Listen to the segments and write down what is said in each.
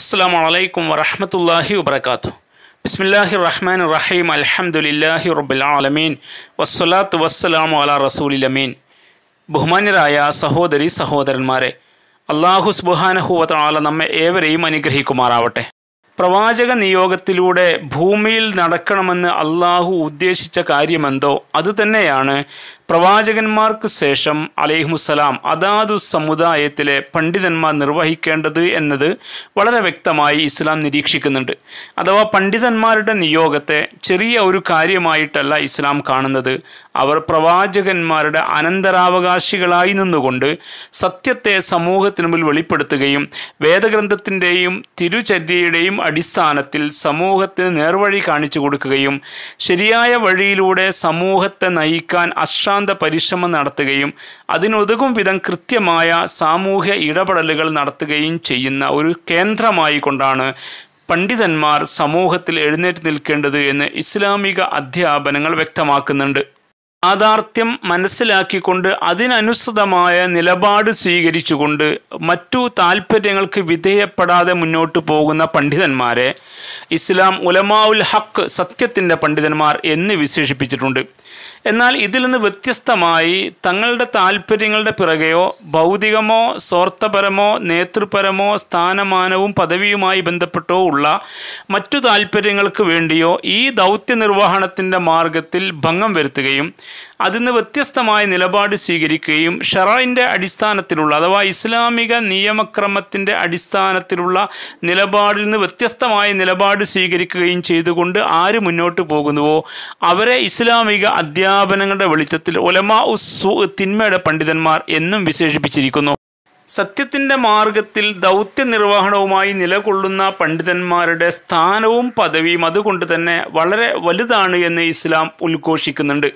അസ്സാം വലൈക്കും വറഹമത്തല്ലാഹി വാത്തു ബിസ്മില്ലാഹി റഹ്മാൻ റഹീം അലഹമുല്ലാഹി റബുലമീൻ വസ്സലാത്തു വസ്സലാമു അല അമീൻ ബഹുമാന്യരായ സഹോദരി സഹോദരന്മാരെ അള്ളാഹു സുബാനഹുവല നമ്മെ ഏവരെയും അനുഗ്രഹിക്കുമാറാവട്ടെ പ്രവാചക നിയോഗത്തിലൂടെ ഭൂമിയിൽ നടക്കണമെന്ന് അള്ളാഹു ഉദ്ദേശിച്ച കാര്യമെന്തോ അതുതന്നെയാണ് പ്രവാചകന്മാർക്ക് ശേഷം അലൈഹുസലാം അതാതു സമുദായത്തിലെ പണ്ഡിതന്മാർ നിർവഹിക്കേണ്ടത് എന്നത് വളരെ വ്യക്തമായി ഇസ്ലാം നിരീക്ഷിക്കുന്നുണ്ട് അഥവാ പണ്ഡിതന്മാരുടെ നിയോഗത്തെ ചെറിയ ഒരു കാര്യമായിട്ടല്ല ഇസ്ലാം കാണുന്നത് അവർ പ്രവാചകന്മാരുടെ അനന്തരാവകാശികളായി നിന്നുകൊണ്ട് സത്യത്തെ സമൂഹത്തിന് മുമ്പിൽ വെളിപ്പെടുത്തുകയും വേദഗ്രന്ഥത്തിൻ്റെയും തിരുചര്യയുടെയും അടിസ്ഥാനത്തിൽ സമൂഹത്തിന് നേർവഴി കാണിച്ചു കൊടുക്കുകയും ശരിയായ വഴിയിലൂടെ സമൂഹത്തെ നയിക്കാൻ അശ്രാന്ത ഏകാന്ത പരിശ്രമം നടത്തുകയും അതിനൊതുകും വിധം കൃത്യമായ സാമൂഹ്യ ഇടപെടലുകൾ നടത്തുകയും ചെയ്യുന്ന ഒരു കേന്ദ്രമായി കൊണ്ടാണ് പണ്ഡിതന്മാർ സമൂഹത്തിൽ എഴുന്നേറ്റ് നിൽക്കേണ്ടത് എന്ന് ഇസ്ലാമിക അധ്യാപനങ്ങൾ വ്യക്തമാക്കുന്നുണ്ട് യാഥാർത്ഥ്യം മനസ്സിലാക്കിക്കൊണ്ട് അതിനനുസൃതമായ നിലപാട് സ്വീകരിച്ചുകൊണ്ട് മറ്റു താൽപ്പര്യങ്ങൾക്ക് വിധേയപ്പെടാതെ മുന്നോട്ട് പോകുന്ന പണ്ഡിതന്മാരെ ഇസ്ലാം ഉലമാഉൽ ഹക്ക് സത്യത്തിൻ്റെ പണ്ഡിതന്മാർ എന്ന് വിശേഷിപ്പിച്ചിട്ടുണ്ട് എന്നാൽ ഇതിൽ നിന്ന് വ്യത്യസ്തമായി തങ്ങളുടെ താല്പര്യങ്ങളുടെ പിറകെയോ ഭൗതികമോ സ്വാർത്ഥപരമോ നേതൃപരമോ സ്ഥാനമാനവും പദവിയുമായി ബന്ധപ്പെട്ടോ ഉള്ള മറ്റു താല്പര്യങ്ങൾക്ക് വേണ്ടിയോ ഈ ദൗത്യ നിർവഹണത്തിൻ്റെ മാർഗത്തിൽ ഭംഗം വരുത്തുകയും നിന്ന് വ്യത്യസ്തമായ നിലപാട് സ്വീകരിക്കുകയും ഷറായിൻ്റെ അടിസ്ഥാനത്തിലുള്ള അഥവാ ഇസ്ലാമിക നിയമക്രമത്തിൻ്റെ അടിസ്ഥാനത്തിലുള്ള നിലപാടിൽ നിന്ന് വ്യത്യസ്തമായ നിലപാട് സ്വീകരിക്കുകയും ചെയ്തുകൊണ്ട് ആര് മുന്നോട്ട് പോകുന്നുവോ അവരെ ഇസ്ലാമിക അധ്യാപനങ്ങളുടെ വെളിച്ചത്തിൽ ഒലമാ ഉസ്സു തിന്മയുടെ പണ്ഡിതന്മാർ എന്നും വിശേഷിപ്പിച്ചിരിക്കുന്നു സത്യത്തിൻ്റെ മാർഗത്തിൽ ദൗത്യ നിർവഹണവുമായി നിലകൊള്ളുന്ന പണ്ഡിതന്മാരുടെ സ്ഥാനവും പദവിയും അതുകൊണ്ട് തന്നെ വളരെ വലുതാണ് എന്ന് ഇസ്ലാം ഉദ്ഘോഷിക്കുന്നുണ്ട്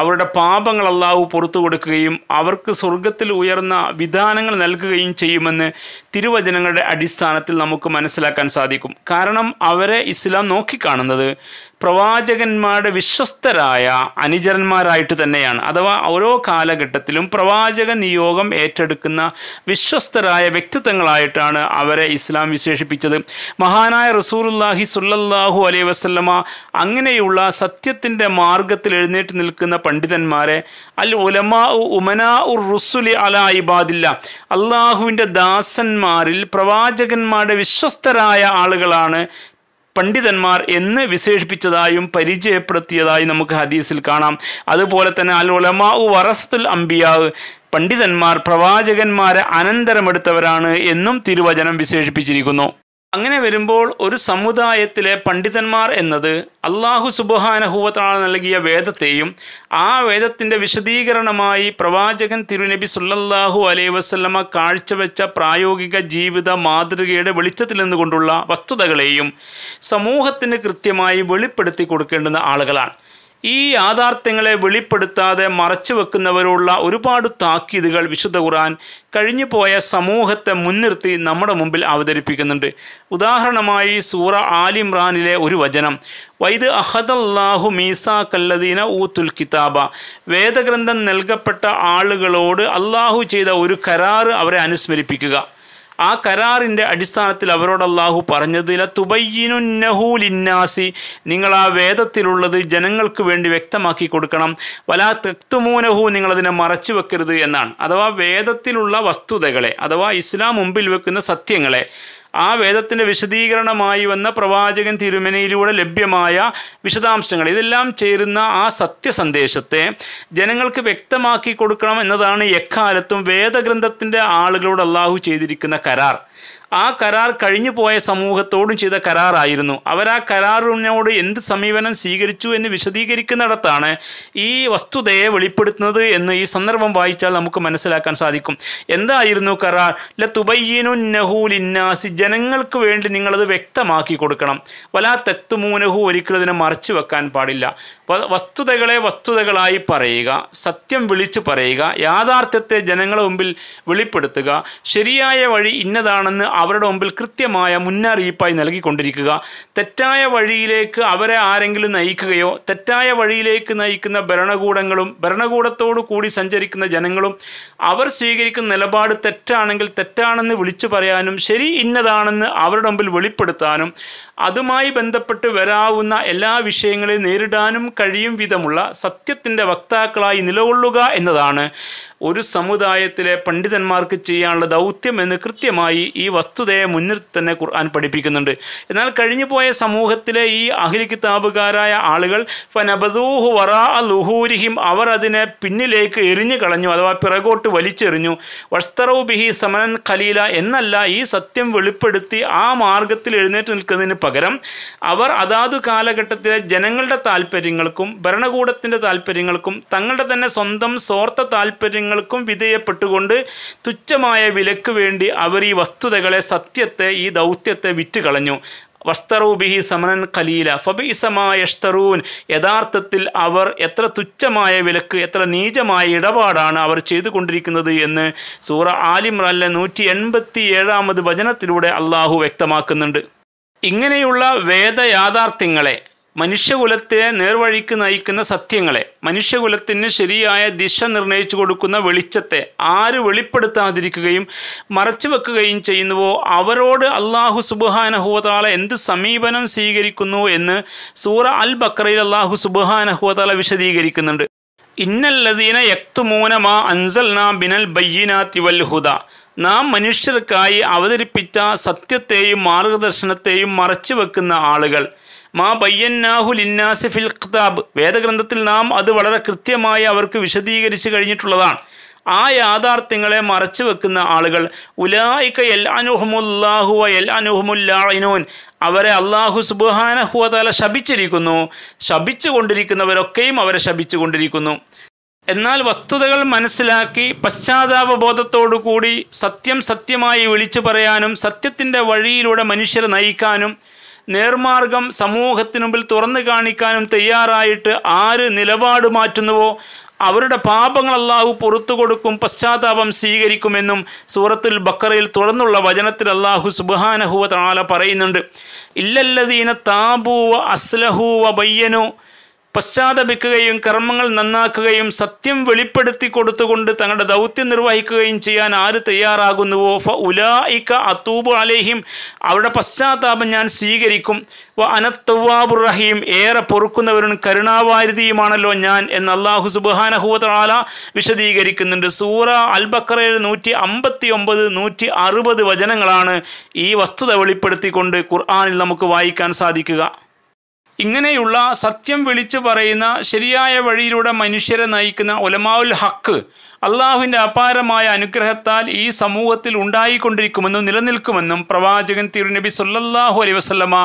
അവരുടെ പാപങ്ങൾ അള്ളാഹു പുറത്തു കൊടുക്കുകയും അവർക്ക് സ്വർഗത്തിൽ ഉയർന്ന വിധാനങ്ങൾ നൽകുകയും ചെയ്യുമെന്ന് തിരുവചനങ്ങളുടെ അടിസ്ഥാനത്തിൽ നമുക്ക് മനസ്സിലാക്കാൻ സാധിക്കും കാരണം അവരെ ഇസ്ലാം നോക്കിക്കാണുന്നത് പ്രവാചകന്മാരുടെ വിശ്വസ്തരായ അനുചരന്മാരായിട്ട് തന്നെയാണ് അഥവാ ഓരോ കാലഘട്ടത്തിലും പ്രവാചക നിയോഗം ഏറ്റെടുക്കുന്ന വിശ്വസ്തരായ വ്യക്തിത്വങ്ങളായിട്ടാണ് അവരെ ഇസ്ലാം വിശേഷിപ്പിച്ചത് മഹാനായ റസൂറുല്ലാഹി സുല്ലല്ലാഹു അലൈ വസ്ലമ അങ്ങനെയുള്ള സത്യത്തിൻ്റെ മാർഗത്തിൽ എഴുന്നേറ്റ് നിൽക്കുന്ന പണ്ഡിതന്മാരെ അൽ ഉലമാ ഉമനാ ഉർ റുസുലി അല ഇബാദില്ല അള്ളാഹുവിൻ്റെ ദാസന്മാരിൽ പ്രവാചകന്മാരുടെ വിശ്വസ്തരായ ആളുകളാണ് പണ്ഡിതന്മാർ എന്ന് വിശേഷിപ്പിച്ചതായും പരിചയപ്പെടുത്തിയതായും നമുക്ക് ഹദീസിൽ കാണാം അതുപോലെ തന്നെ അൽ ഉലമാഉ വറസ്തുൽ അംബിയാവ് പണ്ഡിതന്മാർ പ്രവാചകന്മാരെ അനന്തരമെടുത്തവരാണ് എന്നും തിരുവചനം വിശേഷിപ്പിച്ചിരിക്കുന്നു അങ്ങനെ വരുമ്പോൾ ഒരു സമുദായത്തിലെ പണ്ഡിതന്മാർ എന്നത് അള്ളാഹു സുബഹാനഹൂവത്താള നൽകിയ വേദത്തെയും ആ വേദത്തിൻ്റെ വിശദീകരണമായി പ്രവാചകൻ തിരുനബി സുല്ലല്ലാഹു അലൈ വസ്ലമ കാഴ്ചവെച്ച പ്രായോഗിക ജീവിത മാതൃകയുടെ വെളിച്ചത്തിൽ നിന്നുകൊണ്ടുള്ള വസ്തുതകളെയും സമൂഹത്തിന് കൃത്യമായി വെളിപ്പെടുത്തി കൊടുക്കേണ്ടുന്ന ആളുകളാണ് ഈ യാഥാർത്ഥ്യങ്ങളെ വെളിപ്പെടുത്താതെ മറച്ചു വെക്കുന്നവരുള്ള ഒരുപാട് താക്കീതുകൾ വിശുദ്ധ ഖുർആൻ കഴിഞ്ഞു പോയ സമൂഹത്തെ മുൻനിർത്തി നമ്മുടെ മുമ്പിൽ അവതരിപ്പിക്കുന്നുണ്ട് ഉദാഹരണമായി സൂറ ആലിമ്രാനിലെ ഒരു വചനം വൈദ് അഹദല്ലാഹു മീസാ കല്ലദീന ഊത്തുൽ കിതാബ വേദഗ്രന്ഥം നൽകപ്പെട്ട ആളുകളോട് അള്ളാഹു ചെയ്ത ഒരു കരാറ് അവരെ അനുസ്മരിപ്പിക്കുക ആ കരാറിൻ്റെ അടിസ്ഥാനത്തിൽ അവരോട് അള്ളാഹു പറഞ്ഞത് ലത്തുബയ്യനുന്നഹൂലിന്നാസി നിങ്ങൾ ആ വേദത്തിലുള്ളത് ജനങ്ങൾക്ക് വേണ്ടി വ്യക്തമാക്കി കൊടുക്കണം വലാ തെക്തുമൂനഹു നിങ്ങളതിനെ മറച്ചു വെക്കരുത് എന്നാണ് അഥവാ വേദത്തിലുള്ള വസ്തുതകളെ അഥവാ ഇസ്ലാം മുമ്പിൽ വെക്കുന്ന സത്യങ്ങളെ ആ വേദത്തിൻ്റെ വിശദീകരണമായി വന്ന പ്രവാചകൻ തിരുമനയിലൂടെ ലഭ്യമായ വിശദാംശങ്ങൾ ഇതെല്ലാം ചേരുന്ന ആ സത്യസന്ദേശത്തെ ജനങ്ങൾക്ക് വ്യക്തമാക്കി കൊടുക്കണം എന്നതാണ് എക്കാലത്തും വേദഗ്രന്ഥത്തിൻ്റെ ആളുകളോട് അള്ളാഹു ചെയ്തിരിക്കുന്ന കരാർ ആ കരാർ കഴിഞ്ഞു പോയ സമൂഹത്തോടും ചെയ്ത കരാറായിരുന്നു അവർ ആ കരാറിനോട് എന്ത് സമീപനം സ്വീകരിച്ചു എന്ന് വിശദീകരിക്കുന്നിടത്താണ് ഈ വസ്തുതയെ വെളിപ്പെടുത്തുന്നത് എന്ന് ഈ സന്ദർഭം വായിച്ചാൽ നമുക്ക് മനസ്സിലാക്കാൻ സാധിക്കും എന്തായിരുന്നു കരാർ ല തുബയ്യനു ജനങ്ങൾക്ക് വേണ്ടി നിങ്ങളത് വ്യക്തമാക്കി കൊടുക്കണം വലാ തെക്തുമൂനഹു ഒരിക്കലും അതിനെ മറച്ചു വെക്കാൻ പാടില്ല വസ്തുതകളെ വസ്തുതകളായി പറയുക സത്യം വിളിച്ചു പറയുക യാഥാർത്ഥ്യത്തെ ജനങ്ങളുടെ മുമ്പിൽ വെളിപ്പെടുത്തുക ശരിയായ വഴി ഇന്നതാണെന്ന് അവരുടെ മുമ്പിൽ കൃത്യമായ മുന്നറിയിപ്പായി നൽകിക്കൊണ്ടിരിക്കുക തെറ്റായ വഴിയിലേക്ക് അവരെ ആരെങ്കിലും നയിക്കുകയോ തെറ്റായ വഴിയിലേക്ക് നയിക്കുന്ന ഭരണകൂടങ്ങളും ഭരണകൂടത്തോടു കൂടി സഞ്ചരിക്കുന്ന ജനങ്ങളും അവർ സ്വീകരിക്കുന്ന നിലപാട് തെറ്റാണെങ്കിൽ തെറ്റാണെന്ന് വിളിച്ചു പറയാനും ശരി ഇന്നതാണെന്ന് അവരുടെ മുമ്പിൽ വെളിപ്പെടുത്താനും അതുമായി ബന്ധപ്പെട്ട് വരാവുന്ന എല്ലാ വിഷയങ്ങളെയും നേരിടാനും കഴിയും വിധമുള്ള സത്യത്തിൻ്റെ വക്താക്കളായി നിലകൊള്ളുക എന്നതാണ് ഒരു സമുദായത്തിലെ പണ്ഡിതന്മാർക്ക് ചെയ്യാനുള്ള ദൗത്യം എന്ന് കൃത്യമായി ഈ വസ്തുതയെ മുൻനിർത്തി തന്നെ ഖുർആൻ പഠിപ്പിക്കുന്നുണ്ട് എന്നാൽ പോയ സമൂഹത്തിലെ ഈ അഹിലി കിതാബുകാരായ ആളുകൾ ഫനബദൂഹു വറാ ലുഹൂരിഹിം അവർ അതിനെ പിന്നിലേക്ക് എറിഞ്ഞു കളഞ്ഞു അഥവാ പിറകോട്ട് വലിച്ചെറിഞ്ഞു വസ്തറവ് ബിഹി സമനൻ ഖലീല എന്നല്ല ഈ സത്യം വെളിപ്പെടുത്തി ആ മാർഗത്തിൽ എഴുന്നേറ്റ് നിൽക്കുന്നതിന് പകരം അവർ അതാതു കാലഘട്ടത്തിലെ ജനങ്ങളുടെ താല്പര്യങ്ങൾക്കും ഭരണകൂടത്തിൻ്റെ താല്പര്യങ്ങൾക്കും തങ്ങളുടെ തന്നെ സ്വന്തം സ്വാർത്ഥ താല്പര്യങ്ങൾക്കും വിധേയപ്പെട്ടുകൊണ്ട് തുച്ഛമായ വിലക്ക് വേണ്ടി അവർ ഈ വസ്തുതകളെ സത്യത്തെ ഈ ദൗത്യത്തെ വിറ്റ് കളഞ്ഞു വസ്തറൂബിഹി സമനൻ ഖലീല ഫബി ഇസമായഷ്തറൂൻ യഥാർത്ഥത്തിൽ അവർ എത്ര തുച്ഛമായ വിലക്ക് എത്ര നീചമായ ഇടപാടാണ് അവർ ചെയ്തുകൊണ്ടിരിക്കുന്നത് എന്ന് സൂറ ആലിമ്രല്ല നൂറ്റി എൺപത്തി ഏഴാമത് വചനത്തിലൂടെ അള്ളാഹു വ്യക്തമാക്കുന്നുണ്ട് ഇങ്ങനെയുള്ള വേദയാഥാർത്ഥ്യങ്ങളെ മനുഷ്യകുലത്തിനെ നേർവഴിക്ക് നയിക്കുന്ന സത്യങ്ങളെ മനുഷ്യകുലത്തിന് ശരിയായ ദിശ നിർണയിച്ചു കൊടുക്കുന്ന വെളിച്ചത്തെ ആര് വെളിപ്പെടുത്താതിരിക്കുകയും മറച്ചു വെക്കുകയും ചെയ്യുന്നുവോ അവരോട് അള്ളാഹു സുബുഹാനഹുവതാള എന്ത് സമീപനം സ്വീകരിക്കുന്നു എന്ന് സൂറ അൽ ബക്രയിൽ അള്ളാഹു സുബുഹാനഹുവതാള വിശദീകരിക്കുന്നുണ്ട് ഇന്നല്ലദീന യക്തുമൂനമാ മാ അൻസൽനാ ബിനൽ ബയ്യനാത്തി വൽ ഹുദ നാം മനുഷ്യർക്കായി അവതരിപ്പിച്ച സത്യത്തെയും മാർഗദർശനത്തെയും വെക്കുന്ന ആളുകൾ മാ ബയ്യന്നാഹു ലിന്നാസി ഫിൽ ഖിതാബ് വേദഗ്രന്ഥത്തിൽ നാം അത് വളരെ കൃത്യമായി അവർക്ക് വിശദീകരിച്ചു കഴിഞ്ഞിട്ടുള്ളതാണ് ആ യാഥാർത്ഥ്യങ്ങളെ മറച്ചു വെക്കുന്ന ആളുകൾ ഉലായിക്ക എൽ അനുഹമുല്ലാഹു എൽ അനുഹമുല്ലായിനോൻ അവരെ അള്ളാഹു സുബാനഹുവതല ശപിച്ചിരിക്കുന്നു ശപിച്ചു കൊണ്ടിരിക്കുന്നവരൊക്കെയും അവരെ ശപിച്ചു കൊണ്ടിരിക്കുന്നു എന്നാൽ വസ്തുതകൾ മനസ്സിലാക്കി പശ്ചാത്താപബോധത്തോടുകൂടി സത്യം സത്യമായി വിളിച്ചു പറയാനും സത്യത്തിൻ്റെ വഴിയിലൂടെ മനുഷ്യരെ നയിക്കാനും നേർമാർഗം സമൂഹത്തിനു മുമ്പിൽ തുറന്നു കാണിക്കാനും തയ്യാറായിട്ട് ആര് നിലപാട് മാറ്റുന്നുവോ അവരുടെ പാപങ്ങൾ അള്ളാഹു പുറത്തു കൊടുക്കും പശ്ചാത്താപം സ്വീകരിക്കുമെന്നും സൂറത്തുൽ ബക്കറയിൽ തുറന്നുള്ള വചനത്തിൽ അള്ളാഹു സുബാനഹുവ താല പറയുന്നുണ്ട് ഇല്ലല്ലദീന താബൂവ അസ്ലഹൂവ ബയ്യനു പശ്ചാത്തപിക്കുകയും കർമ്മങ്ങൾ നന്നാക്കുകയും സത്യം വെളിപ്പെടുത്തി കൊടുത്തുകൊണ്ട് തങ്ങളുടെ ദൗത്യം നിർവഹിക്കുകയും ചെയ്യാൻ ആര് തയ്യാറാകുന്നുവോ ഫ ഉലായിക്ക അത്തൂബ് അലേഹിം അവരുടെ പശ്ചാത്താപം ഞാൻ സ്വീകരിക്കും വ അനത്തവാബുർ റഹീം ഏറെ പൊറുക്കുന്നവരും കരുണാവാരിതിയുമാണല്ലോ ഞാൻ എന്ന് അള്ളാഹു സുബാനഹുവല വിശദീകരിക്കുന്നുണ്ട് സൂറ അൽബക്കറയിൽ നൂറ്റി അമ്പത്തി ഒമ്പത് നൂറ്റി അറുപത് വചനങ്ങളാണ് ഈ വസ്തുത വെളിപ്പെടുത്തിക്കൊണ്ട് ഖുർആാനിൽ നമുക്ക് വായിക്കാൻ സാധിക്കുക ഇങ്ങനെയുള്ള സത്യം വിളിച്ചു പറയുന്ന ശരിയായ വഴിയിലൂടെ മനുഷ്യരെ നയിക്കുന്ന ഒലമാവുൽ ഹക്ക് അള്ളാഹുവിൻ്റെ അപാരമായ അനുഗ്രഹത്താൽ ഈ സമൂഹത്തിൽ ഉണ്ടായിക്കൊണ്ടിരിക്കുമെന്നും നിലനിൽക്കുമെന്നും പ്രവാചകൻ തിരുനബി സൊല്ലാഹു അലൈവസല്ലമ്മ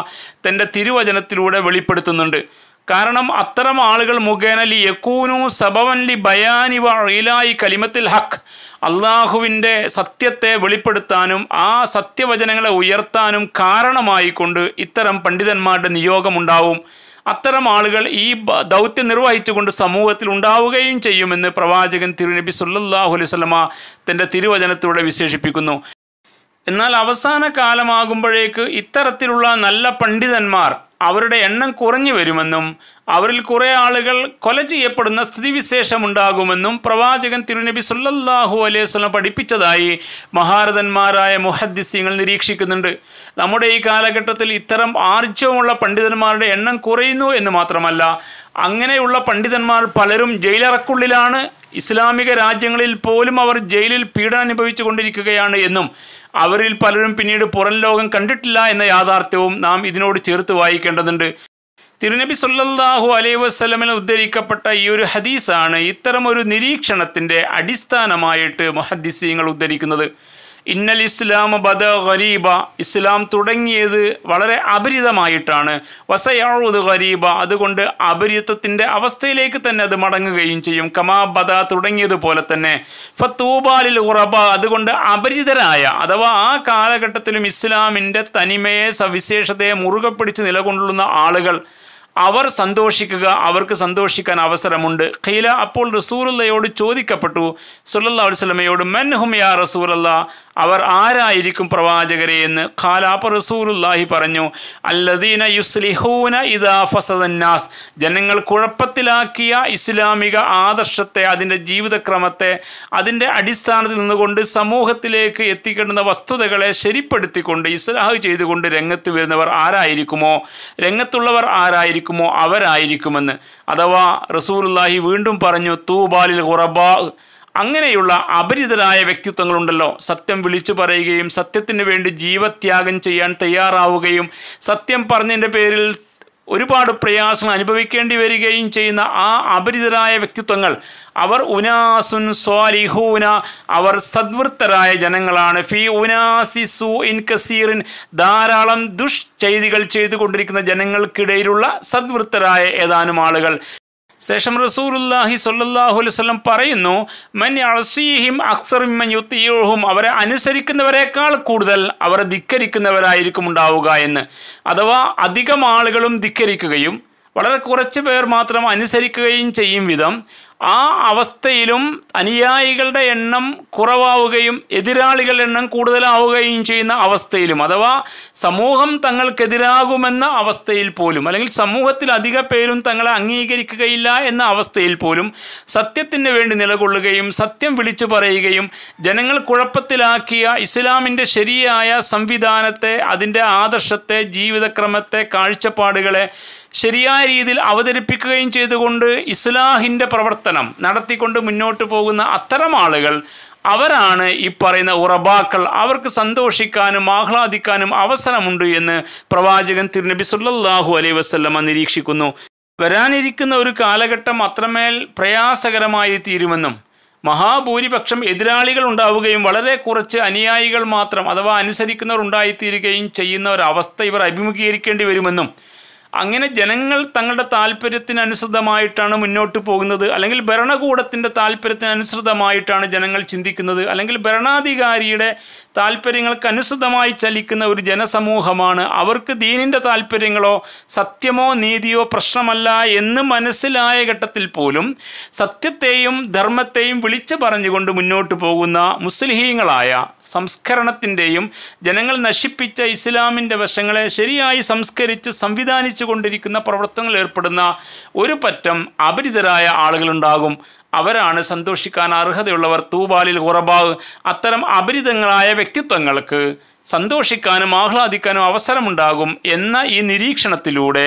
തൻ്റെ തിരുവചനത്തിലൂടെ വെളിപ്പെടുത്തുന്നുണ്ട് കാരണം അത്തരം ആളുകൾ മുഖേന ലി യക്കൂനു സബവൻ ലി ബയാനി വൈലായി കലിമത്തിൽ ഹക്ക് അള്ളാഹുവിൻ്റെ സത്യത്തെ വെളിപ്പെടുത്താനും ആ സത്യവചനങ്ങളെ ഉയർത്താനും കാരണമായിക്കൊണ്ട് ഇത്തരം പണ്ഡിതന്മാരുടെ നിയോഗമുണ്ടാവും അത്തരം ആളുകൾ ഈ ദൗത്യം നിർവഹിച്ചുകൊണ്ട് സമൂഹത്തിൽ ഉണ്ടാവുകയും ചെയ്യുമെന്ന് പ്രവാചകൻ തിരുനബി സുല്ലാഹു അലൈവലമ തൻ്റെ തിരുവചനത്തിലൂടെ വിശേഷിപ്പിക്കുന്നു എന്നാൽ അവസാന കാലമാകുമ്പോഴേക്ക് ഇത്തരത്തിലുള്ള നല്ല പണ്ഡിതന്മാർ അവരുടെ എണ്ണം കുറഞ്ഞു വരുമെന്നും അവരിൽ കുറേ ആളുകൾ കൊല ചെയ്യപ്പെടുന്ന സ്ഥിതിവിശേഷമുണ്ടാകുമെന്നും പ്രവാചകൻ തിരുനബി സുല്ലാഹു അലൈഹി പഠിപ്പിച്ചതായി മഹാരഥന്മാരായ മുഹദ്ദിസ്യങ്ങൾ നിരീക്ഷിക്കുന്നുണ്ട് നമ്മുടെ ഈ കാലഘട്ടത്തിൽ ഇത്തരം ആർജവമുള്ള പണ്ഡിതന്മാരുടെ എണ്ണം കുറയുന്നു എന്ന് മാത്രമല്ല അങ്ങനെയുള്ള പണ്ഡിതന്മാർ പലരും ജയിലറക്കുള്ളിലാണ് ഇസ്ലാമിക രാജ്യങ്ങളിൽ പോലും അവർ ജയിലിൽ പീഡനം അനുഭവിച്ചു കൊണ്ടിരിക്കുകയാണ് എന്നും അവരിൽ പലരും പിന്നീട് പുറം ലോകം കണ്ടിട്ടില്ല എന്ന യാഥാർത്ഥ്യവും നാം ഇതിനോട് ചേർത്ത് വായിക്കേണ്ടതുണ്ട് തിരുനബി സല്ലാഹു അലൈ വസ്ലമിൽ ഉദ്ധരിക്കപ്പെട്ട ഈ ഒരു ഹദീസാണ് ഇത്തരം ഒരു നിരീക്ഷണത്തിൻ്റെ അടിസ്ഥാനമായിട്ട് മഹദ്ദിസീങ്ങൾ ഉദ്ധരിക്കുന്നത് ഇന്നൽ ഇസ്ലാം ബദ ഖരീബ ഇസ്ലാം തുടങ്ങിയത് വളരെ അപരിതമായിട്ടാണ് വസയാഴുത് ഖരീബ അതുകൊണ്ട് അപരിതത്തിൻ്റെ അവസ്ഥയിലേക്ക് തന്നെ അത് മടങ്ങുകയും ചെയ്യും കമാ ബദ തുടങ്ങിയതുപോലെ തന്നെ ഫത്തൂബാലിൽ ഉറബ അതുകൊണ്ട് അപരിചിതരായ അഥവാ ആ കാലഘട്ടത്തിലും ഇസ്ലാമിൻ്റെ തനിമയെ സവിശേഷതയെ മുറുകെ പിടിച്ച് നിലകൊണ്ടുള്ള ആളുകൾ അവർ സന്തോഷിക്കുക അവർക്ക് സന്തോഷിക്കാൻ അവസരമുണ്ട് ഖീല അപ്പോൾ റസൂലുള്ളയോട് ചോദിക്കപ്പെട്ടു സുല്ലാ അലുസലമയോട് മെൻഹും യാ റസൂലല്ല അവർ ആരായിരിക്കും പ്രവാചകരെ എന്ന് ഖാലാപ്പ റസൂലുല്ലാഹി പറഞ്ഞു അല്ലദീന യുസ്ലിഹൂന ഇദാ ഫസദന്നാസ് ജനങ്ങൾ കുഴപ്പത്തിലാക്കിയ ഇസ്ലാമിക ആദർശത്തെ അതിൻ്റെ ജീവിതക്രമത്തെ അതിൻ്റെ അടിസ്ഥാനത്തിൽ നിന്നുകൊണ്ട് സമൂഹത്തിലേക്ക് എത്തിക്കേണ്ടുന്ന വസ്തുതകളെ ശരിപ്പെടുത്തിക്കൊണ്ട് ഇസ്ലാഹ് ചെയ്തുകൊണ്ട് രംഗത്ത് വരുന്നവർ ആരായിരിക്കുമോ രംഗത്തുള്ളവർ ആരായിരിക്കുമോ അവരായിരിക്കുമെന്ന് അഥവാ റസൂലുല്ലാഹി വീണ്ടും പറഞ്ഞു തൂബാലിൽ ഖുറബാ അങ്ങനെയുള്ള അപരിതരായ വ്യക്തിത്വങ്ങളുണ്ടല്ലോ സത്യം വിളിച്ചു പറയുകയും സത്യത്തിന് വേണ്ടി ജീവത്യാഗം ചെയ്യാൻ തയ്യാറാവുകയും സത്യം പറഞ്ഞതിൻ്റെ പേരിൽ ഒരുപാട് പ്രയാസങ്ങൾ അനുഭവിക്കേണ്ടി വരികയും ചെയ്യുന്ന ആ അപരിതരായ വ്യക്തിത്വങ്ങൾ അവർ ഉനാസുൻ സ്വാലിഹൂന അവർ സദ്വൃത്തരായ ജനങ്ങളാണ് ഫി ഉനാസി സു ഇൻ കസീറിൻ ധാരാളം ദുഷ്ചെയ്തികൾ ചെയ്തുകൊണ്ടിരിക്കുന്ന ജനങ്ങൾക്കിടയിലുള്ള സദ്വൃത്തരായ ഏതാനും ആളുകൾ ശേഷം റസൂലുല്ലാഹി സൊല്ലാഹു അലുവല്ലം പറയുന്നു മൻ അൾസിഹിം അക്സറിമൻ യുത്തിയോഹും അവരെ അനുസരിക്കുന്നവരെക്കാൾ കൂടുതൽ അവരെ ധിക്കരിക്കുന്നവരായിരിക്കും ഉണ്ടാവുക എന്ന് അഥവാ അധികം ആളുകളും ധിക്കരിക്കുകയും വളരെ കുറച്ച് പേർ മാത്രം അനുസരിക്കുകയും ചെയ്യും വിധം ആ അവസ്ഥയിലും അനുയായികളുടെ എണ്ണം കുറവാവുകയും എതിരാളികളുടെ എണ്ണം കൂടുതലാവുകയും ചെയ്യുന്ന അവസ്ഥയിലും അഥവാ സമൂഹം തങ്ങൾക്കെതിരാകുമെന്ന അവസ്ഥയിൽ പോലും അല്ലെങ്കിൽ സമൂഹത്തിൽ അധിക പേരും തങ്ങളെ അംഗീകരിക്കുകയില്ല എന്ന അവസ്ഥയിൽ പോലും സത്യത്തിന് വേണ്ടി നിലകൊള്ളുകയും സത്യം വിളിച്ചു പറയുകയും ജനങ്ങൾ കുഴപ്പത്തിലാക്കിയ ഇസ്ലാമിൻ്റെ ശരിയായ സംവിധാനത്തെ അതിൻ്റെ ആദർശത്തെ ജീവിതക്രമത്തെ കാഴ്ചപ്പാടുകളെ ശരിയായ രീതിയിൽ അവതരിപ്പിക്കുകയും ചെയ്തുകൊണ്ട് ഇസ്ലാഹിൻ്റെ പ്രവർത്തനം നടത്തിക്കൊണ്ട് മുന്നോട്ട് പോകുന്ന അത്തരം ആളുകൾ അവരാണ് ഈ പറയുന്ന ഉറബാക്കൾ അവർക്ക് സന്തോഷിക്കാനും ആഹ്ലാദിക്കാനും അവസരമുണ്ട് എന്ന് പ്രവാചകൻ തിരുനബി സുല്ലാഹു അലൈ വസ്ലമ നിരീക്ഷിക്കുന്നു വരാനിരിക്കുന്ന ഒരു കാലഘട്ടം അത്രമേൽ പ്രയാസകരമായി തീരുമെന്നും മഹാഭൂരിപക്ഷം എതിരാളികൾ ഉണ്ടാവുകയും വളരെ കുറച്ച് അനുയായികൾ മാത്രം അഥവാ അനുസരിക്കുന്നവർ ഉണ്ടായിത്തീരുകയും ചെയ്യുന്ന ഒരവസ്ഥ ഇവർ അഭിമുഖീകരിക്കേണ്ടി വരുമെന്നും അങ്ങനെ ജനങ്ങൾ തങ്ങളുടെ താല്പര്യത്തിനനുസൃതമായിട്ടാണ് മുന്നോട്ട് പോകുന്നത് അല്ലെങ്കിൽ ഭരണകൂടത്തിൻ്റെ താല്പര്യത്തിനനുസൃതമായിട്ടാണ് ജനങ്ങൾ ചിന്തിക്കുന്നത് അല്ലെങ്കിൽ ഭരണാധികാരിയുടെ താല്പര്യങ്ങൾക്ക് അനുസൃതമായി ചലിക്കുന്ന ഒരു ജനസമൂഹമാണ് അവർക്ക് ദീനിൻ്റെ താല്പര്യങ്ങളോ സത്യമോ നീതിയോ പ്രശ്നമല്ല എന്ന് മനസ്സിലായ ഘട്ടത്തിൽ പോലും സത്യത്തെയും ധർമ്മത്തെയും വിളിച്ചു പറഞ്ഞുകൊണ്ട് മുന്നോട്ട് പോകുന്ന മുസ്ലിഹീങ്ങളായ സംസ്കരണത്തിൻ്റെയും ജനങ്ങൾ നശിപ്പിച്ച ഇസ്ലാമിൻ്റെ വശങ്ങളെ ശരിയായി സംസ്കരിച്ച് സംവിധാനിച്ചു കൊണ്ടിരിക്കുന്ന പ്രവർത്തനങ്ങളിൽ ഏർപ്പെടുന്ന ഒരു പറ്റം അപരിതരായ ആളുകളുണ്ടാകും അവരാണ് സന്തോഷിക്കാൻ അർഹതയുള്ളവർ തൂബാലിൽ ഉറബാവ് അത്തരം അപരിതങ്ങളായ വ്യക്തിത്വങ്ങൾക്ക് സന്തോഷിക്കാനും ആഹ്ലാദിക്കാനും അവസരമുണ്ടാകും എന്ന ഈ നിരീക്ഷണത്തിലൂടെ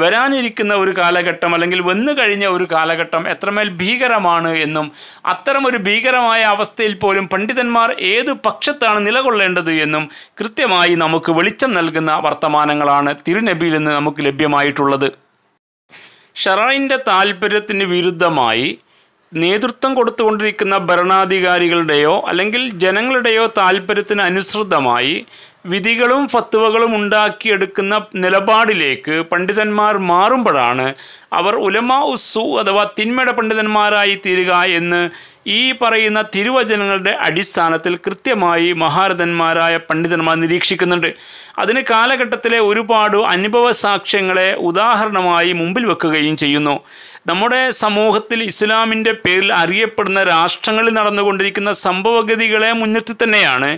വരാനിരിക്കുന്ന ഒരു കാലഘട്ടം അല്ലെങ്കിൽ വന്നു കഴിഞ്ഞ ഒരു കാലഘട്ടം എത്രമേൽ ഭീകരമാണ് എന്നും അത്തരമൊരു ഭീകരമായ അവസ്ഥയിൽ പോലും പണ്ഡിതന്മാർ ഏത് പക്ഷത്താണ് നിലകൊള്ളേണ്ടത് എന്നും കൃത്യമായി നമുക്ക് വെളിച്ചം നൽകുന്ന വർത്തമാനങ്ങളാണ് തിരുനബിയിൽ നിന്ന് നമുക്ക് ലഭ്യമായിട്ടുള്ളത് ഷെറൈൻ്റെ താല്പര്യത്തിന് വിരുദ്ധമായി നേതൃത്വം കൊടുത്തുകൊണ്ടിരിക്കുന്ന ഭരണാധികാരികളുടെയോ അല്ലെങ്കിൽ ജനങ്ങളുടെയോ താല്പര്യത്തിന് അനുസൃതമായി വിധികളും ഫത്തുവകളും ഉണ്ടാക്കിയെടുക്കുന്ന നിലപാടിലേക്ക് പണ്ഡിതന്മാർ മാറുമ്പോഴാണ് അവർ ഉലമാ ഉസ്സു അഥവാ തിന്മയുടെ പണ്ഡിതന്മാരായി തീരുക എന്ന് ഈ പറയുന്ന തിരുവചനങ്ങളുടെ അടിസ്ഥാനത്തിൽ കൃത്യമായി മഹാരഥന്മാരായ പണ്ഡിതന്മാർ നിരീക്ഷിക്കുന്നുണ്ട് അതിന് കാലഘട്ടത്തിലെ ഒരുപാട് അനുഭവ സാക്ഷ്യങ്ങളെ ഉദാഹരണമായി മുമ്പിൽ വെക്കുകയും ചെയ്യുന്നു നമ്മുടെ സമൂഹത്തിൽ ഇസ്ലാമിൻ്റെ പേരിൽ അറിയപ്പെടുന്ന രാഷ്ട്രങ്ങളിൽ നടന്നുകൊണ്ടിരിക്കുന്ന സംഭവഗതികളെ മുൻനിർത്തി തന്നെയാണ്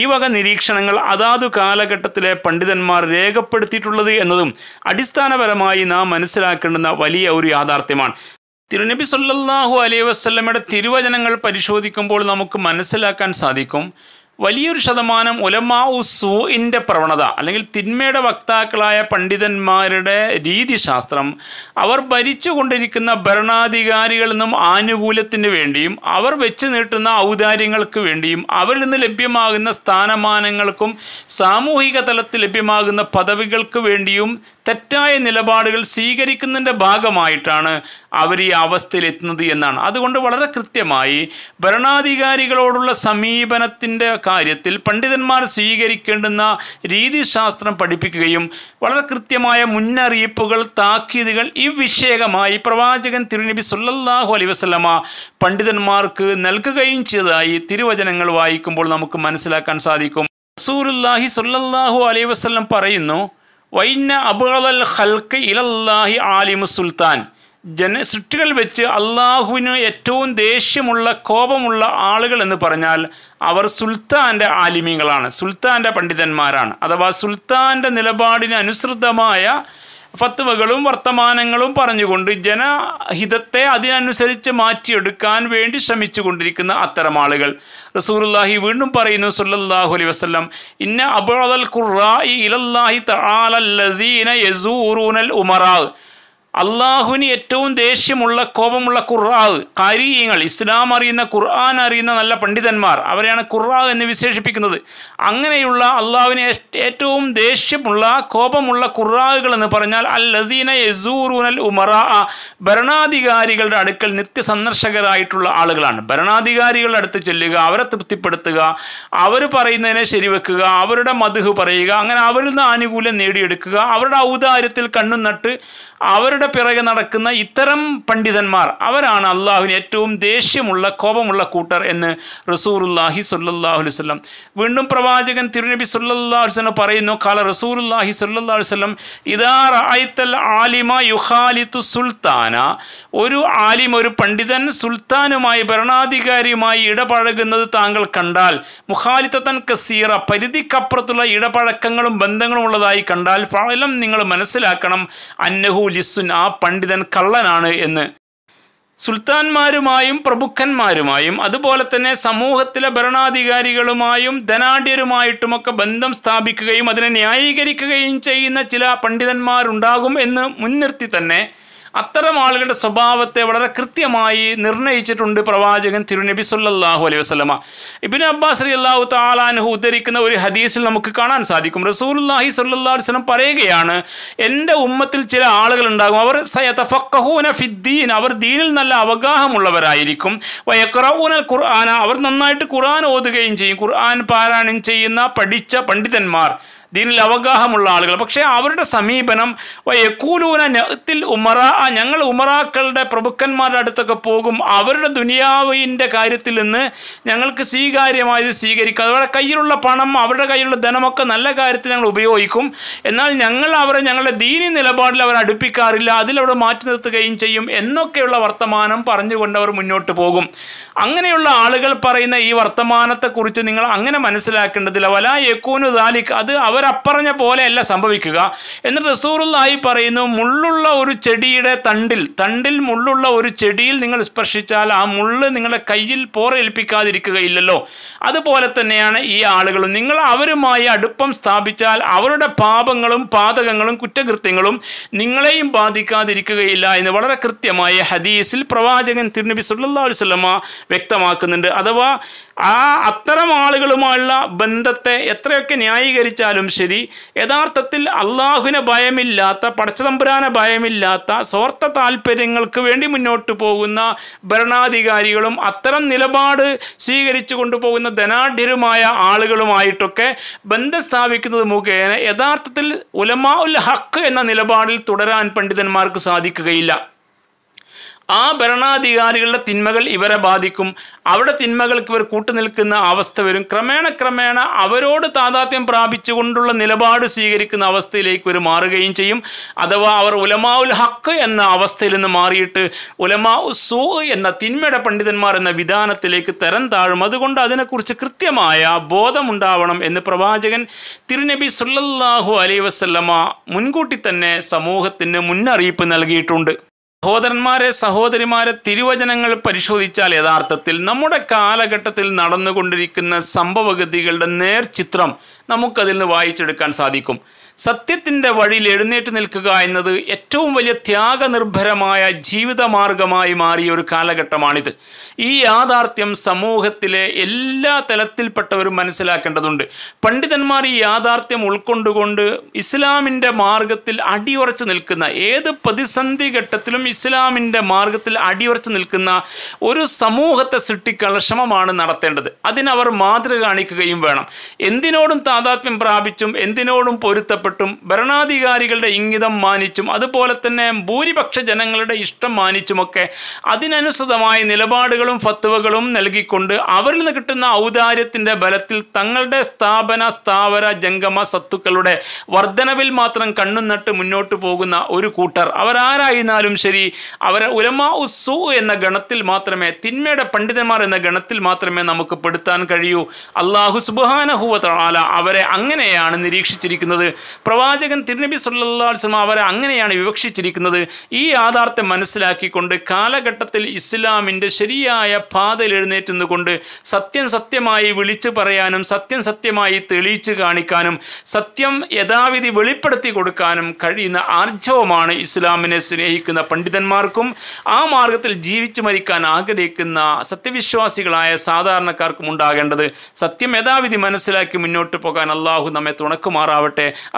ഈ വക നിരീക്ഷണങ്ങൾ അതാതു കാലഘട്ടത്തിലെ പണ്ഡിതന്മാർ രേഖപ്പെടുത്തിയിട്ടുള്ളത് എന്നതും അടിസ്ഥാനപരമായി നാം മനസ്സിലാക്കേണ്ടുന്ന വലിയ ഒരു യാഥാർത്ഥ്യമാണ് തിരുനബി സല്ലാഹു അലൈ വസ്ലമയുടെ തിരുവചനങ്ങൾ പരിശോധിക്കുമ്പോൾ നമുക്ക് മനസ്സിലാക്കാൻ സാധിക്കും വലിയൊരു ശതമാനം ഉലമാവു സൂഇൻ്റെ പ്രവണത അല്ലെങ്കിൽ തിന്മയുടെ വക്താക്കളായ പണ്ഡിതന്മാരുടെ രീതിശാസ്ത്രം അവർ ഭരിച്ചുകൊണ്ടിരിക്കുന്ന ഭരണാധികാരികളിൽ നിന്നും ആനുകൂല്യത്തിന് വേണ്ടിയും അവർ വെച്ച് നീട്ടുന്ന ഔദാര്യങ്ങൾക്ക് വേണ്ടിയും അവരിൽ നിന്ന് ലഭ്യമാകുന്ന സ്ഥാനമാനങ്ങൾക്കും സാമൂഹിക തലത്തിൽ ലഭ്യമാകുന്ന പദവികൾക്ക് വേണ്ടിയും തെറ്റായ നിലപാടുകൾ സ്വീകരിക്കുന്നതിൻ്റെ ഭാഗമായിട്ടാണ് അവർ ഈ അവസ്ഥയിലെത്തുന്നത് എന്നാണ് അതുകൊണ്ട് വളരെ കൃത്യമായി ഭരണാധികാരികളോടുള്ള സമീപനത്തിൻ്റെ കാര്യത്തിൽ പണ്ഡിതന്മാർ സ്വീകരിക്കേണ്ടുന്ന രീതിശാസ്ത്രം പഠിപ്പിക്കുകയും വളരെ കൃത്യമായ മുന്നറിയിപ്പുകൾ താക്കീതുകൾ ഈ വിഷയകമായി പ്രവാചകൻ തിരുനബി സുല്ലാഹു അലൈ വസ്ലമ പണ്ഡിതന്മാർക്ക് നൽകുകയും ചെയ്തതായി തിരുവചനങ്ങൾ വായിക്കുമ്പോൾ നമുക്ക് മനസ്സിലാക്കാൻ സാധിക്കും റസൂലുല്ലാഹി സുല്ലാഹു അലൈ വസ്ലം പറയുന്നു വൈന അബുഅൽ ഹൽക്ക് ഇലല്ലാഹി ആലിമു സുൽത്താൻ ജന സൃഷ്ടികൾ വെച്ച് അള്ളാഹുവിന് ഏറ്റവും ദേഷ്യമുള്ള കോപമുള്ള ആളുകൾ എന്ന് പറഞ്ഞാൽ അവർ സുൽത്താൻ്റെ ആലിമീങ്ങളാണ് സുൽത്താൻ്റെ പണ്ഡിതന്മാരാണ് അഥവാ സുൽത്താൻ്റെ നിലപാടിന് അനുസൃതമായ ഫത്വകളും വർത്തമാനങ്ങളും പറഞ്ഞുകൊണ്ട് ജനഹിതത്തെ അതിനനുസരിച്ച് മാറ്റിയെടുക്കാൻ വേണ്ടി ശ്രമിച്ചു കൊണ്ടിരിക്കുന്ന അത്തരം ആളുകൾ റസൂർല്ലാഹി വീണ്ടും പറയുന്നു സുല്ലാഹു അലൈ വസ്ലം ഇന്ന അബുഅൽ ഖുറായി ഇലല്ലാഹി തആല യസൂറൂനൽ ഉമറാ അള്ളാഹുവിന് ഏറ്റവും ദേഷ്യമുള്ള കോപമുള്ള ഖുർആാവ് കാര്യങ്ങൾ ഇസ്ലാം അറിയുന്ന ഖുർആൻ അറിയുന്ന നല്ല പണ്ഡിതന്മാർ അവരെയാണ് ഖുർആാവ് എന്ന് വിശേഷിപ്പിക്കുന്നത് അങ്ങനെയുള്ള അള്ളാഹുവിന് ഏറ്റവും ദേഷ്യമുള്ള കോപമുള്ള ഖുർആാവുകൾ എന്ന് പറഞ്ഞാൽ അൽ ലദീന യസൂറൂനൽ ഉമറ ഭരണാധികാരികളുടെ അടുക്കൽ നിത്യസന്ദർശകരായിട്ടുള്ള ആളുകളാണ് ഭരണാധികാരികളുടെ അടുത്ത് ചെല്ലുക അവരെ തൃപ്തിപ്പെടുത്തുക അവർ പറയുന്നതിനെ ശരിവെക്കുക അവരുടെ മധുഹ് പറയുക അങ്ങനെ അവരിൽ നിന്ന് ആനുകൂല്യം നേടിയെടുക്കുക അവരുടെ ഔദാര്യത്തിൽ കണ്ണുനട്ട് അവരുടെ അവരുടെ പിറകെ നടക്കുന്ന ഇത്തരം പണ്ഡിതന്മാർ അവരാണ് അള്ളാഹുവിന് ഏറ്റവും ദേഷ്യമുള്ള കോപമുള്ള കൂട്ടർ എന്ന് റസൂറുല്ലാഹി അലൈഹി അലുവല്ലം വീണ്ടും പ്രവാചകൻ തിരുനബി സൊല്ലാഹു സ്വലം പറയുന്നു കാല റസൂറുല്ലാഹി സൊല്ലാഹു വസ്ലം ഇതാർ ആയിത്തൽ ആലിമ യുഹാലിത്തു സുൽത്താന ഒരു ആലിം ഒരു പണ്ഡിതൻ സുൽത്താനുമായി ഭരണാധികാരിയുമായി ഇടപഴകുന്നത് താങ്കൾ കണ്ടാൽ മുഖാലിത്തൻ കസീറ പരിധിക്കപ്പുറത്തുള്ള ഇടപഴക്കങ്ങളും ബന്ധങ്ങളും ഉള്ളതായി കണ്ടാൽ ഫലം നിങ്ങൾ മനസ്സിലാക്കണം അന്നഹു ലിസ്സുൻ ആ പണ്ഡിതൻ കള്ളനാണ് എന്ന് സുൽത്താൻമാരുമായും പ്രഭുക്കന്മാരുമായും അതുപോലെ തന്നെ സമൂഹത്തിലെ ഭരണാധികാരികളുമായും ധനാഢ്യരുമായിട്ടുമൊക്കെ ബന്ധം സ്ഥാപിക്കുകയും അതിനെ ന്യായീകരിക്കുകയും ചെയ്യുന്ന ചില പണ്ഡിതന്മാരുണ്ടാകും എന്ന് മുൻനിർത്തി തന്നെ അത്തരം ആളുകളുടെ സ്വഭാവത്തെ വളരെ കൃത്യമായി നിർണയിച്ചിട്ടുണ്ട് പ്രവാചകൻ തിരുനബി സല്ലാഹു അലൈഹി വസ്ലമ ഇബിൻ അബ്ബാസ് അലി അള്ളാഹു താലാനുഹു ഉദ്ധരിക്കുന്ന ഒരു ഹദീസിൽ നമുക്ക് കാണാൻ സാധിക്കും റസൂലുല്ലാഹി സല്ലാ വസ്ലം പറയുകയാണ് എൻ്റെ ഉമ്മത്തിൽ ചില ആളുകൾ ഉണ്ടാകും അവർ സയതഫക്കഹൂന ഫിദ്ദീൻ അവർ ദീനിൽ നല്ല അവഗാഹമുള്ളവരായിരിക്കും വയക്റഊനൽ ഖുർആന അവർ നന്നായിട്ട് ഖുർആൻ ഓതുകയും ചെയ്യും ഖുർആൻ പാരായണം ചെയ്യുന്ന പഠിച്ച പണ്ഡിതന്മാർ ദീനിൽ അവഗാഹമുള്ള ആളുകൾ പക്ഷേ അവരുടെ സമീപനം യക്കൂലൂന നത്തിൽ ഉമറ ഞങ്ങൾ ഉമറാക്കളുടെ പ്രഭുക്കന്മാരുടെ അടുത്തൊക്കെ പോകും അവരുടെ ദുനിയാവിൻ്റെ കാര്യത്തിൽ നിന്ന് ഞങ്ങൾക്ക് സ്വീകാര്യമായത് സ്വീകരിക്കും അവരുടെ കയ്യിലുള്ള പണം അവരുടെ കയ്യിലുള്ള ധനമൊക്കെ നല്ല കാര്യത്തിൽ ഞങ്ങൾ ഉപയോഗിക്കും എന്നാൽ ഞങ്ങൾ അവരെ ഞങ്ങളുടെ ദീനി നിലപാടിൽ അവർ അടുപ്പിക്കാറില്ല അതിലവിടെ മാറ്റി നിർത്തുകയും ചെയ്യും എന്നൊക്കെയുള്ള വർത്തമാനം പറഞ്ഞുകൊണ്ട് അവർ മുന്നോട്ട് പോകും അങ്ങനെയുള്ള ആളുകൾ പറയുന്ന ഈ വർത്തമാനത്തെക്കുറിച്ച് നിങ്ങൾ അങ്ങനെ മനസ്സിലാക്കേണ്ടതില്ല വല യക്കൂനു ദാലിക് അത് അവർ അവരപ്പറഞ്ഞ പോലെയല്ല സംഭവിക്കുക എന്ന് റസൂറുള്ളായി പറയുന്നു മുള്ളുള്ള ഒരു ചെടിയുടെ തണ്ടിൽ തണ്ടിൽ മുള്ളുള്ള ഒരു ചെടിയിൽ നിങ്ങൾ സ്പർശിച്ചാൽ ആ മുള്ള് നിങ്ങളുടെ കയ്യിൽ പോറേൽപ്പിക്കാതിരിക്കുകയില്ലല്ലോ അതുപോലെ തന്നെയാണ് ഈ ആളുകളും നിങ്ങൾ അവരുമായി അടുപ്പം സ്ഥാപിച്ചാൽ അവരുടെ പാപങ്ങളും പാതകങ്ങളും കുറ്റകൃത്യങ്ങളും നിങ്ങളെയും ബാധിക്കാതിരിക്കുകയില്ല എന്ന് വളരെ കൃത്യമായ ഹദീസിൽ പ്രവാചകൻ തിരുനബി സുല്ലാ അലുസല്ലമ്മ വ്യക്തമാക്കുന്നുണ്ട് അഥവാ ആ അത്തരം ആളുകളുമായുള്ള ബന്ധത്തെ എത്രയൊക്കെ ന്യായീകരിച്ചാലും ശരി യഥാർത്ഥത്തിൽ അള്ളാഹുവിനെ ഭയമില്ലാത്ത പടച്ചതമ്പുരാനെ ഭയമില്ലാത്ത സ്വാർത്ഥ താല്പര്യങ്ങൾക്ക് വേണ്ടി മുന്നോട്ട് പോകുന്ന ഭരണാധികാരികളും അത്തരം നിലപാട് സ്വീകരിച്ചു കൊണ്ടുപോകുന്ന ധനാഢ്യരുമായ ആളുകളുമായിട്ടൊക്കെ ബന്ധം സ്ഥാപിക്കുന്നത് മുഖേന യഥാർത്ഥത്തിൽ ഉലമാ ഉൽ ഹക്ക് എന്ന നിലപാടിൽ തുടരാൻ പണ്ഡിതന്മാർക്ക് സാധിക്കുകയില്ല ആ ഭരണാധികാരികളുടെ തിന്മകൾ ഇവരെ ബാധിക്കും അവിടെ തിന്മകൾക്ക് ഇവർ കൂട്ടുനിൽക്കുന്ന അവസ്ഥ വരും ക്രമേണ ക്രമേണ അവരോട് താതാത്മ്യം പ്രാപിച്ചുകൊണ്ടുള്ള നിലപാട് സ്വീകരിക്കുന്ന അവസ്ഥയിലേക്ക് ഇവർ മാറുകയും ചെയ്യും അഥവാ അവർ ഉലമാ ഉൽ ഹക്ക് എന്ന അവസ്ഥയിൽ നിന്ന് മാറിയിട്ട് ഉലമാ സൂ എന്ന തിന്മയുടെ പണ്ഡിതന്മാർ എന്ന വിധാനത്തിലേക്ക് തരം താഴും അതുകൊണ്ട് അതിനെക്കുറിച്ച് കൃത്യമായ ബോധമുണ്ടാവണം എന്ന് പ്രവാചകൻ തിരുനബി സുല്ലാഹു അലൈ വസ്ലമ മുൻകൂട്ടി തന്നെ സമൂഹത്തിന് മുന്നറിയിപ്പ് നൽകിയിട്ടുണ്ട് സഹോദരന്മാരെ സഹോദരിമാരെ തിരുവചനങ്ങൾ പരിശോധിച്ചാൽ യഥാർത്ഥത്തിൽ നമ്മുടെ കാലഘട്ടത്തിൽ നടന്നുകൊണ്ടിരിക്കുന്ന സംഭവഗതികളുടെ നേർചിത്രം നമുക്കതിൽ നിന്ന് വായിച്ചെടുക്കാൻ സാധിക്കും സത്യത്തിൻ്റെ വഴിയിൽ എഴുന്നേറ്റ് നിൽക്കുക എന്നത് ഏറ്റവും വലിയ ത്യാഗനിർഭരമായ ജീവിതമാർഗമായി മാറിയ ഒരു കാലഘട്ടമാണിത് ഈ യാഥാർത്ഥ്യം സമൂഹത്തിലെ എല്ലാ തലത്തിൽപ്പെട്ടവരും മനസ്സിലാക്കേണ്ടതുണ്ട് പണ്ഡിതന്മാർ ഈ യാഥാർത്ഥ്യം ഉൾക്കൊണ്ടുകൊണ്ട് ഇസ്ലാമിൻ്റെ മാർഗത്തിൽ അടിയുറച്ച് നിൽക്കുന്ന ഏത് പ്രതിസന്ധി ഘട്ടത്തിലും ഇസ്ലാമിൻ്റെ മാർഗത്തിൽ അടിയുറച്ച് നിൽക്കുന്ന ഒരു സമൂഹത്തെ സൃഷ്ടിക്കാനുള്ള ശ്രമമാണ് നടത്തേണ്ടത് അതിനവർ മാതൃക കാണിക്കുകയും വേണം എന്തിനോടും താതാത്മ്യം പ്രാപിച്ചും എന്തിനോടും പൊരുത്ത ബന്ധപ്പെട്ടും ഭരണാധികാരികളുടെ ഇംഗിതം മാനിച്ചും അതുപോലെ തന്നെ ഭൂരിപക്ഷ ജനങ്ങളുടെ ഇഷ്ടം മാനിച്ചുമൊക്കെ അതിനനുസൃതമായ നിലപാടുകളും ഫത്തുവകളും നൽകിക്കൊണ്ട് അവരിൽ നിന്ന് കിട്ടുന്ന ഔദാര്യത്തിൻ്റെ ബലത്തിൽ തങ്ങളുടെ സ്ഥാപന സ്ഥാവര ജംഗമ സത്തുക്കളുടെ വർധനവിൽ മാത്രം കണ്ണും നട്ട് മുന്നോട്ട് പോകുന്ന ഒരു കൂട്ടർ അവരാരായിരുന്നാലും ശരി അവരെ ഉലമാ ഉസ്സു എന്ന ഗണത്തിൽ മാത്രമേ തിന്മയുടെ പണ്ഡിതന്മാർ എന്ന ഗണത്തിൽ മാത്രമേ നമുക്ക് പെടുത്താൻ കഴിയൂ അള്ളാഹു സുബാനഹുവ അവരെ അങ്ങനെയാണ് നിരീക്ഷിച്ചിരിക്കുന്നത് പ്രവാചകൻ തിരുനബി സല്ലാസ്ലം അവരെ അങ്ങനെയാണ് വിവക്ഷിച്ചിരിക്കുന്നത് ഈ യാഥാർത്ഥ്യം മനസ്സിലാക്കിക്കൊണ്ട് കാലഘട്ടത്തിൽ ഇസ്ലാമിൻ്റെ ശരിയായ പാതയിൽ എഴുന്നേറ്റുന്നുകൊണ്ട് സത്യം സത്യമായി വിളിച്ചു പറയാനും സത്യം സത്യമായി തെളിയിച്ചു കാണിക്കാനും സത്യം യഥാവിധി വെളിപ്പെടുത്തി കൊടുക്കാനും കഴിയുന്ന ആർജവമാണ് ഇസ്ലാമിനെ സ്നേഹിക്കുന്ന പണ്ഡിതന്മാർക്കും ആ മാർഗത്തിൽ ജീവിച്ചു മരിക്കാൻ ആഗ്രഹിക്കുന്ന സത്യവിശ്വാസികളായ സാധാരണക്കാർക്കും ഉണ്ടാകേണ്ടത് സത്യം യഥാവിധി മനസ്സിലാക്കി മുന്നോട്ട് പോകാൻ അള്ളാഹു നമ്മെ തുണക്കുമാറാവട്ടെ